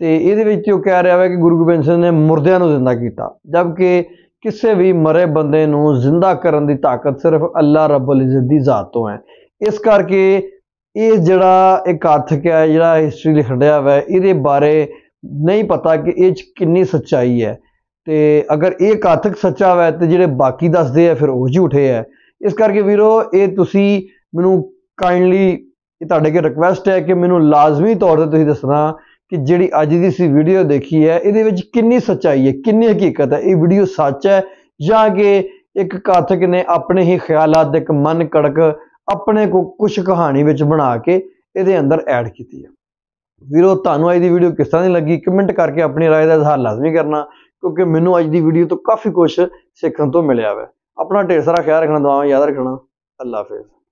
ਤੇ ਇਹਦੇ ਵਿੱਚ ਉਹ ਕਹਿ ਰਿਹਾ ਹੈ ਕਿ ਗੁਰੂ ਗੋਬਿੰਦ ਸਿੰਘ ਨੇ ਮੁਰਦਿਆਂ ਨੂੰ ਜ਼ਿੰਦਾ ਕੀਤਾ ਜਦਕਿ ਕਿਸੇ ਵੀ ਮਰੇ ਬੰਦੇ ਨੂੰ ਜ਼ਿੰਦਾ ਕਰਨ ਦੀ ਤਾਕਤ ਸਿਰਫ ਅੱਲਾ ਰੱਬੁਲ ਇਜ਼ਤ ਦੀ ਜ਼ਾਤ ਤੋਂ ਹੈ ਇਸ ਕਰਕੇ ਇਹ ਜਿਹੜਾ ਇੱਕ ਅਰਥ ਹੈ ਜਿਹੜਾ ਹਿਸਟਰੀ ਲਿਖੜਿਆ ਹੋਇਆ ਇਹਦੇ ਬਾਰੇ ਨਹੀਂ ਪਤਾ ਕਿ ਇਹ ਚ ਕਿੰਨੀ ਸੱਚਾਈ ਹੈ ਤੇ ਅਗਰ ਇਹ ਕਾਥਕ ਸੱਚਾ ਹੋਇਆ ਤੇ ਜਿਹੜੇ ਬਾਕੀ ਦੱਸਦੇ ਆ ਫਿਰ ਉਹ ਝੂਠੇ ਆ ਇਸ ਕਰਕੇ ਵੀਰੋ ਇਹ ਤੁਸੀਂ ਮੈਨੂੰ ਕਾਈਂਡਲੀ ਇਹ ਤੁਹਾਡੇ ਕੇ ਰਿਕਵੈਸਟ ਹੈ ਕਿ ਮੈਨੂੰ ਲਾਜ਼ਮੀ ਤੌਰ ਤੇ ਤੁਸੀਂ ਦੱਸਣਾ ਕਿ ਜਿਹੜੀ ਅੱਜ ਦੀ ਸੀ ਵੀਡੀਓ ਦੇਖੀ ਹੈ ਇਹਦੇ ਵਿੱਚ ਕਿੰਨੀ ਸੱਚਾਈ ਹੈ ਕਿੰਨੀ ਹਕੀਕਤ ਹੈ ਇਹ ਵੀਡੀਓ ਸੱਚ ਹੈ ਜਾਂ ਕਿ ਇੱਕ ਕਾਥਕ ਨੇ ਆਪਣੇ ਹੀ ਖਿਆਲਾਂ ਦੇ ਇੱਕ ਮਨ ਕੜਕ ਆਪਣੇ ਕੋ ਕੁਝ ਕਹਾਣੀ ਵਿੱਚ ਬਣਾ ਕੇ ਇਹਦੇ ਅੰਦਰ ਐਡ ਕੀਤੀ ਹੈ ਵੀਰੋ ਤੁਹਾਨੂੰ ਅੱਜ ਦੀ ਵੀਡੀਓ ਕਿਸ ਤਰ੍ਹਾਂ ਦੀ ਲੱਗੀ ਕਮੈਂਟ ਕਰਕੇ ਆਪਣੀ رائے ਦਾ ਇਜ਼ਹਾਰ ਲਾਜ਼ਮੀ ਕਰਨਾ ਕਿਉਂਕਿ ਮੈਨੂੰ ਅੱਜ ਦੀ ਵੀਡੀਓ ਤੋਂ ਕਾਫੀ ਕੁਝ ਸਿੱਖਣ ਤੋਂ ਮਿਲਿਆ ਹੈ ਆਪਣਾ ਢੇਰ ਸਾਰਾ ਖਿਆਲ ਰੱਖਣਾ ਦੁਆਵਾਂ ਯਾਦ ਰੱਖਣਾ ਅੱਲਾ ਹਾਫਿਜ਼